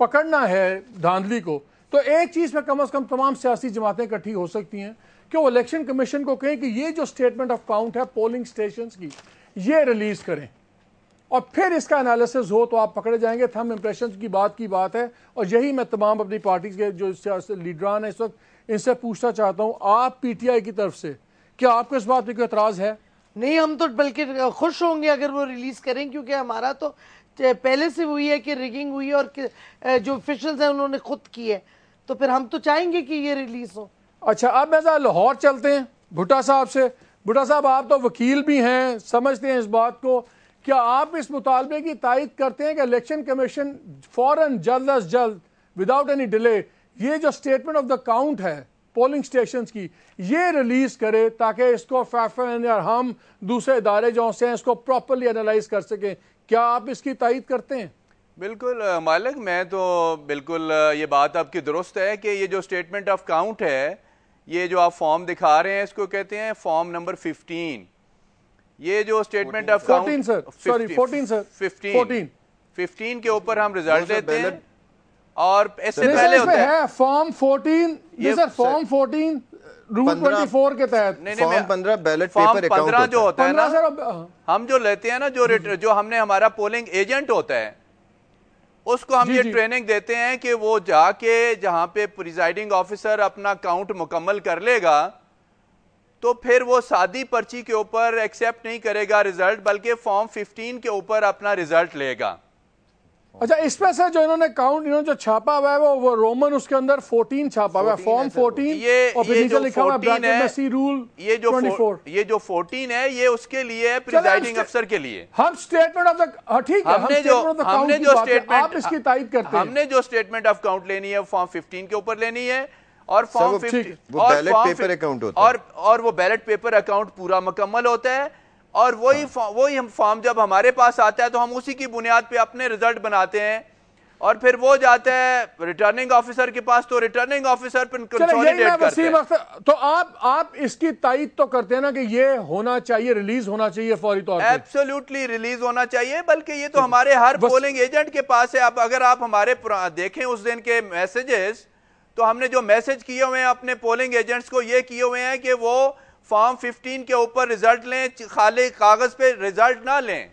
पकड़ना है धांधली को तो एक चीज़ में कम अज़ कम तमाम सियासी जमातें इकट्ठी हो सकती हैं कि वो इलेक्शन कमीशन को कहें कि ये जो स्टेटमेंट ऑफ काउंट है पोलिंग स्टेशन की ये रिलीज़ करें और फिर इसका एनालिसिस हो तो आप पकड़े जाएंगे थम इम्प्रेशन की बात की बात है और यही मैं तमाम अपनी पार्टी के जो लीडरान है इस वक्त इनसे पूछना चाहता हूँ आप आई की तरफ से क्या आपको इस बात पर कोई एतराज़ है नहीं हम तो बल्कि खुश होंगे अगर वो रिलीज़ करें क्योंकि हमारा तो पहले से हुई है कि रिगिंग हुई है और जो ऑफिशल्स हैं उन्होंने खुद की है तो फिर हम तो चाहेंगे कि ये रिलीज़ हो अच्छा अब मैं लाहौर चलते हैं भुट्टा साहब से भुट्टा साहब आप तो वकील भी हैं समझते हैं इस बात को क्या आप इस मुतालबे की तायद करते हैं कि इलेक्शन कमीशन फ़ौरन जल्द अज जल्द विदाउट एनी डिले ये जो स्टेटमेंट ऑफ द काउंट है पोलिंग स्टेशन की ये रिलीज़ करे ताकि इसको फैफन या हम दूसरे इदारे जो से हैं इसको प्रॉपरली एनालाइज कर सकें क्या आप इसकी तायद करते हैं बिल्कुल मालिक मैं तो बिल्कुल ये बात आपकी दुरुस्त है कि ये जो स्टेटमेंट ऑफ काउंट है ये जो आप फॉर्म दिखा रहे हैं इसको कहते हैं फॉर्म नंबर फिफ्टीन ये जो statement of fourteen sir sorry fourteen sir fifteen fourteen fifteen के ऊपर हम रिजल्ट देते हैं और ऐसे पहले होता है फॉर्म फोर्टीन ये sir form fourteen rule twenty four के तहत नहीं नहीं पंद्रह बैलेट पेपर पंद्रह जो होता है ना हाँ। हम जो लेते हैं ना जो जो हमने हमारा पोलिंग एजेंट होता है उसको हम ये ट्रेनिंग देते हैं कि वो जाके जहाँ पे प्रिजाइडिंग ऑफिसर अपना काउंट मुकम्मल कर लेगा तो फिर वो सादी पर्ची के ऊपर एक्सेप्ट नहीं करेगा रिजल्ट बल्कि फॉर्म 15 के ऊपर अपना रिजल्ट लेगा अच्छा इसमें से जो इन्होंने काउंट इन्होंने जो छापा हुआ है वो वो रोमन उसके अंदर 14 छापा हुआ है फॉर्म 14 ये और ये जो लिखा हुआ है ब्रैकेट में सी रूल ये जो 24 ये जो 14 है ये उसके लिए है प्रिजाइडिंग अफसर के लिए हम स्टेटमेंट ऑफ द ठीक है हमने जो हमने जो स्टेटमेंट आप इसकी तारीफ करते हैं हमने जो स्टेटमेंट ऑफ काउंट लेनी है फॉर्म 15 के ऊपर लेनी है और फॉर्म फिफ्टी और पेपर अकाउंट होता है और और वो बैलेट पेपर अकाउंट पूरा मुकम्मल होता है और वही हाँ। वही हम फॉर्म जब हमारे पास आता है तो हम उसी की बुनियाद पे अपने रिजल्ट बनाते हैं और फिर वो जाता है रिटर्निंग ऑफिसर के पास तो रिटर्निंग ऑफिसर पर तो आप आप इसकी तायद तो करते हैं ना कि ये होना चाहिए रिलीज होना चाहिए फौरी तौर एब्सोल्युटली रिलीज होना चाहिए बल्कि ये तो हमारे हर पोलिंग एजेंट के पास है अब अगर आप हमारे देखें उस दिन के मैसेजेस तो हमने जो मैसेज किए हुए हैं अपने पोलिंग एजेंट्स को ये किए हुए हैं कि वो फॉर्म 15 के ऊपर रिजल्ट लें खाली कागज पे रिजल्ट ना लें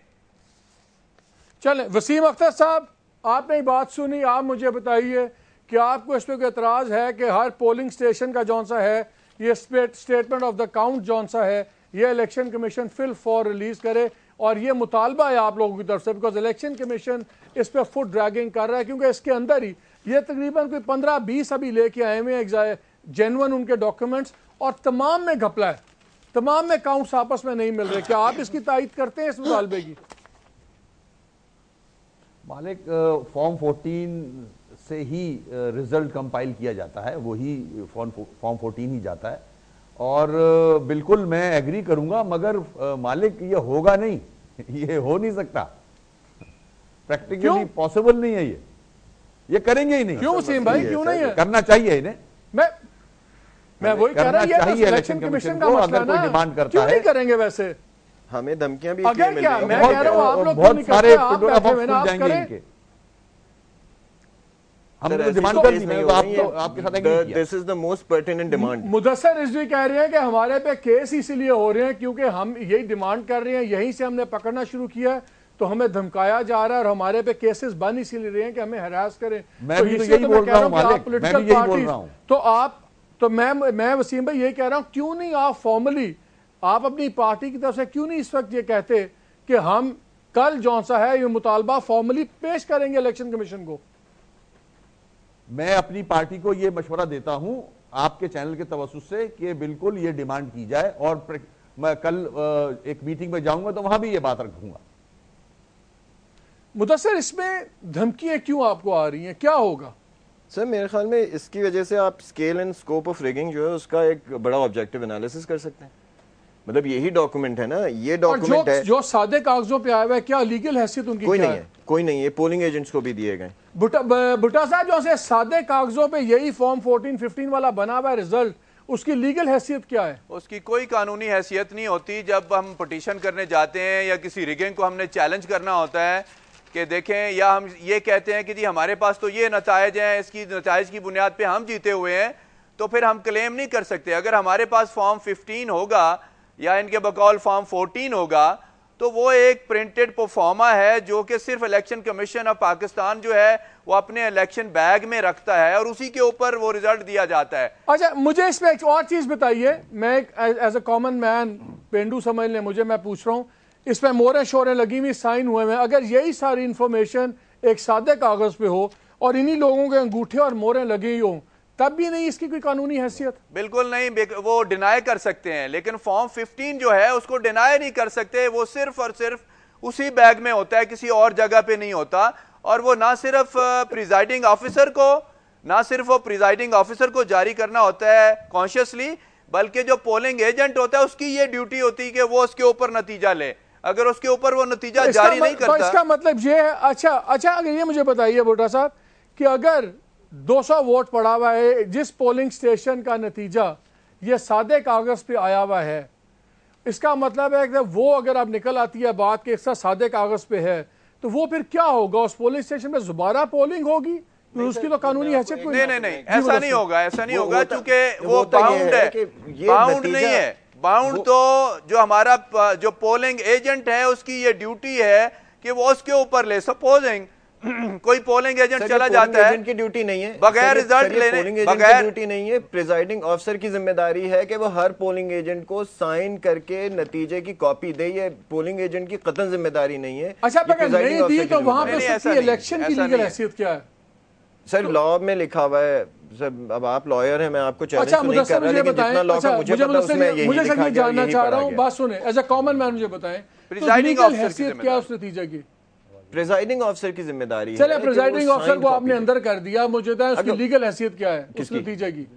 चले वसीम अख्तर साहब आपने बात सुनी आप मुझे बताइए कि आपको इस पर एतराज़ है कि हर पोलिंग स्टेशन का जौन सा है ये स्टेटमेंट ऑफ द काउंट जौन सा है ये election commission fill for release करे और ये मुतालबा है आप लोगों की तरफ से बिकॉज इलेक्शन कमीशन इस पर फुट ड्रैगिंग कर रहा है क्योंकि इसके अंदर ही ये तकरीबन कोई पंद्रह बीस अभी लेके आए हुए हैं जेनवन उनके डॉक्यूमेंट्स और तमाम में घपला है तमाम में अकाउंट्स आपस में नहीं मिल रहे क्या आप इसकी तायद करते हैं इस मुतालबे की मालिक फॉर्म फोर्टीन से ही रिजल्ट कंपाइल किया जाता है वही फॉर्म फॉर्म फोर्टीन ही जाता है और बिल्कुल मैं एग्री करूंगा मगर मालिक ये होगा नहीं ये हो नहीं सकता प्रैक्टिकली पॉसिबल नहीं है ये ये करेंगे ही नहीं क्यों सीम भाई क्यों नहीं है करना चाहिए इन्हें मैं मैं वही कह रहा तो चाहिए इलेक्शन कमीशन का मसला कोई डिमांड करता है करेंगे वैसे हमें धमकियां भी अगर क्या मैं कह रहा हूं आप लोग बहुत सारे जाएंगे इनके तो मुदसर रिजवी कह हमारे पे केस इसीलिए हो रहे हैं क्योंकि हम यही डिमांड कर रहे हैं यहीं से हमने पकड़ना शुरू किया है तो हमें धमकाया जा रहा है और हमारे पे केसेस बन इसीलिए रहे हैं कि हमें हरास करें मैं तो भी तो यही तो बोल रहा हूं मालिक मैं भी यही बोल रहा हूं तो आप तो मैं मैं वसीम भाई यही कह रहा हूं क्यों नहीं आप फॉर्मली आप अपनी पार्टी की तरफ से क्यों नहीं इस वक्त ये कहते कि हम कल जौन सा है ये मुतालबा फॉर्मली पेश करेंगे इलेक्शन कमीशन को मैं अपनी पार्टी को ये मशवरा देता हूं आपके चैनल के तवसुस से कि बिल्कुल ये डिमांड की जाए और मैं कल एक मीटिंग में जाऊंगा तो वहां भी ये बात रखूंगा मुदसर इसमें धमकियाँ क्यों आपको आ रही हैं क्या होगा सर मेरे ख्याल में इसकी वजह से आप scale and scope of rigging जो है उसका एक बड़ा ऑब्जेक्टिव एनालिसिस कर सकते हैं मतलब यही डॉक्यूमेंट है ना ये डॉक्यूमेंट है जो सादे कागजों पे आया हुआ है क्या लीगल हैसियत उनकी कोई क्या नहीं है? है कोई नहीं है पोलिंग एजेंट्स को भी दिए गए भुट्टा साहब जो से सादे कागजों पे यही फॉर्म 14 15 वाला बना हुआ है रिजल्ट उसकी लीगल हैसियत क्या है उसकी कोई कानूनी हैसियत नहीं होती जब हम पटिशन करने जाते हैं या किसी रिगिंग को हमने चैलेंज करना होता है कि देखें या हम ये कहते हैं कि जी हमारे पास तो ये नतज हैं इसकी नतज की बुनियाद पर हम जीते हुए हैं तो फिर हम क्लेम नहीं कर सकते अगर हमारे पास फॉर्म फिफ्टीन होगा या इनके बकौल फॉर्म फोर्टीन होगा तो वो एक प्रिंटेड परफॉर्मा है जो कि सिर्फ इलेक्शन कमीशन ऑफ पाकिस्तान जो है वो अपने इलेक्शन बैग में रखता है और उसी के ऊपर वो रिजल्ट दिया जाता है अच्छा मुझे इसमें एक और चीज़ बताइए मैं एज अ कॉमन मैन पेंडू समझ लें मुझे मैं पूछ रहा हूँ इसमें मोरें शोरें लगी हुई साइन हुए हैं अगर यही सारी इन्फॉर्मेशन एक सादे कागज़ पे हो और इन्हीं लोगों के अंगूठे और मोरें लगी हों तब भी नहीं इसकी कोई कानूनी हैसियत बिल्कुल नहीं वो डिनाई कर सकते हैं लेकिन फॉर्म 15 जो है उसको डिनाई नहीं कर सकते वो सिर्फ और सिर्फ उसी बैग में होता है किसी और जगह पे नहीं होता और वो ना सिर्फ प्रिजाइडिंग ऑफिसर को ना सिर्फ वो प्रिजाइडिंग ऑफिसर को जारी करना होता है कॉन्शियसली बल्कि जो पोलिंग एजेंट होता है उसकी ये ड्यूटी होती है कि वो उसके ऊपर नतीजा ले अगर उसके ऊपर वो नतीजा तो जारी नहीं तो करता तो इसका मतलब ये है अच्छा अच्छा अगर ये मुझे बताइए बोटा साहब कि अगर 200 वोट पड़ा हुआ है जिस पोलिंग स्टेशन का नतीजा ये सादे कागज पे आया हुआ है इसका मतलब है कि वो अगर आप निकल आती है बात के इसका सादे कागज पे है तो वो फिर क्या होगा उस पोलिंग स्टेशन में दोबारा पोलिंग होगी तो उसकी तो कानूनी है नहीं नहीं नहीं ऐसा नहीं होगा ऐसा नहीं होगा क्योंकि वो बाउंड तो है बाउंड नहीं है बाउंड तो जो हमारा जो पोलिंग एजेंट है उसकी ये ड्यूटी है कि वो उसके ऊपर ले सपोजिंग कोई पोलिंग एजेंट चला जाता है की ड्यूटी नहीं है बगैर रिजल्ट लेने बगैर ड्यूटी नहीं है प्रिजाइडिंग ऑफिसर की जिम्मेदारी है कि वो हर पोलिंग एजेंट को साइन करके नतीजे की कॉपी दे ये पोलिंग एजेंट की कतन जिम्मेदारी नहीं है अच्छा नहीं दी तो वहां पे इलेक्शन की लीगल हैसियत क्या है सर लॉ तो- में लिखा हुआ है अब आप लॉयर हैं मैं आपको अच्छा, तो नहीं कर रहा लेकिन जितना अच्छा, मुझे, मुझे पता उसमें यही मुझे लिखा जानना चाह रहा हूँ बात सुने एज अ कॉमन मैन मुझे बताएं प्रिजाइडिंग तो ऑफिसर क्या उस नतीजे की प्रेजाइडिंग ऑफिसर की जिम्मेदारी चले प्रेजाइडिंग ऑफिसर को आपने अंदर कर दिया मुझे तो उसकी लीगल हैसियत क्या है किस नतीजे की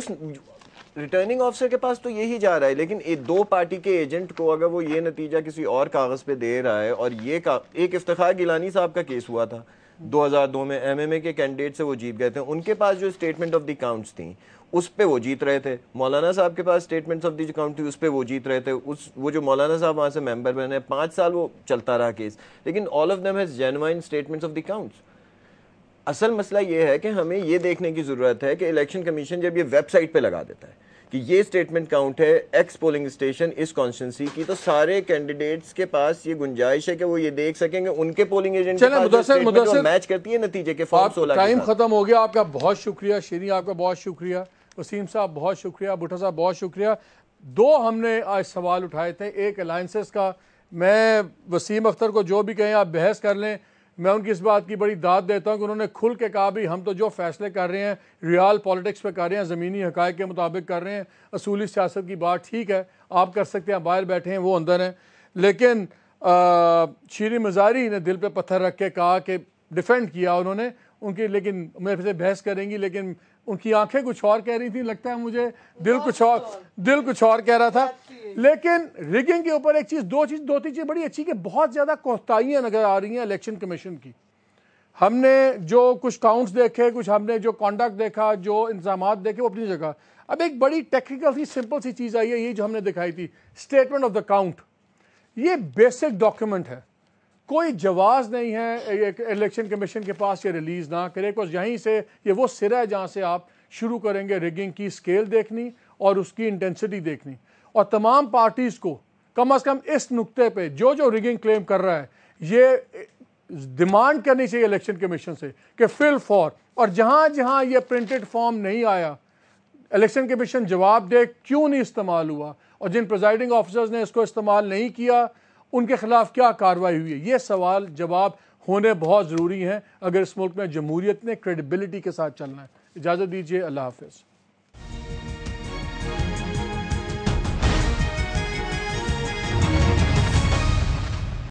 उस रिटर्निंग ऑफिसर के पास तो यही जा रहा है लेकिन एक दो पार्टी के एजेंट को अगर वो ये नतीजा किसी और कागज़ पे दे रहा है और ये का एक इफ्तार गिलानी साहब का केस हुआ था 2002 में एमएमए के कैंडिडेट से वो जीत गए थे उनके पास जो स्टेटमेंट ऑफ द काउंट्स थी उस पे वो जीत रहे थे मौलाना साहब के पास स्टेटमेंट्स ऑफ दी काउंट थी उस पे वो जीत रहे थे उस वो जो मौलाना साहब वहाँ से मेंबर बने पाँच साल वो चलता रहा केस लेकिन all of them has genuine statements of the counts असल मसला ये है कि हमें ये देखने की ज़रूरत है कि इलेक्शन कमीशन जब ये वेबसाइट पर लगा देता है कि ये स्टेटमेंट काउंट है एक्स पोलिंग स्टेशन इस कॉन्स्टेंसी की तो सारे कैंडिडेट्स के पास ये गुंजाइश है कि वो ये देख सकेंगे उनके पोलिंग एजेंट मैच करती है नतीजे के फॉर्म सोलह टाइम खत्म हो गया आपका बहुत शुक्रिया शेरी आपका बहुत शुक्रिया वसीम साहब बहुत शुक्रिया भुट्टा साहब बहुत शुक्रिया दो हमने आज सवाल उठाए थे एक अलायसेस का मैं वसीम अख्तर को जो भी कहें आप बहस कर लें मैं उनकी इस बात की बड़ी दाद देता हूँ कि उन्होंने खुल के कहा भी हम तो जो फैसले कर रहे हैं रियाल पॉलिटिक्स पे कर रहे हैं ज़मीनी हक़ के मुताबिक कर रहे हैं असूली सियासत की बात ठीक है आप कर सकते हैं बाहर बैठे हैं वो अंदर हैं लेकिन शीरी मजारी ने दिल पर पत्थर रख के कहा कि डिफेंड किया उन्होंने उनकी लेकिन मेरे से बहस करेंगी लेकिन उनकी आंखें कुछ और कह रही थी लगता है मुझे दिल कुछ और दिल कुछ और कह रहा था लेकिन रिगिंग के ऊपर एक चीज़ दो चीज़ दो तीन चीज़ बड़ी अच्छी कि बहुत ज़्यादा कोताहियां नज़र आ रही हैं इलेक्शन कमीशन की हमने जो कुछ काउंट्स देखे कुछ हमने जो कॉन्डक्ट देखा जो इंतजाम देखे वो अपनी जगह अब एक बड़ी टेक्निकल सी सिंपल सी चीज़ आई है ये जो हमने दिखाई थी स्टेटमेंट ऑफ द काउंट ये बेसिक डॉक्यूमेंट है कोई जवाज़ नहीं है इलेक्शन कमीशन के पास ये रिलीज़ ना करे बिकॉज यहीं से ये वो सिरा है जहाँ से आप शुरू करेंगे रिगिंग की स्केल देखनी और उसकी इंटेंसिटी देखनी और तमाम पार्टीज़ को कम अज़ कम इस नुकते पे जो जो रिगिंग क्लेम कर रहा है ये डिमांड करनी चाहिए इलेक्शन कमीशन से कि फिल फॉर और जहाँ जहाँ ये प्रिंटेड फॉर्म नहीं आया इलेक्शन कमीशन जवाब दे क्यों नहीं इस्तेमाल हुआ और जिन प्रिजाइडिंग ऑफिसर्स ने इसको इस्तेमाल नहीं किया उनके खिलाफ क्या कार्रवाई हुई है ये सवाल जवाब होने बहुत ज़रूरी हैं अगर इस मुल्क में जमहूरियत ने क्रेडिबिलिटी के साथ चलना है इजाज़त दीजिए अल्लाह हाफिज़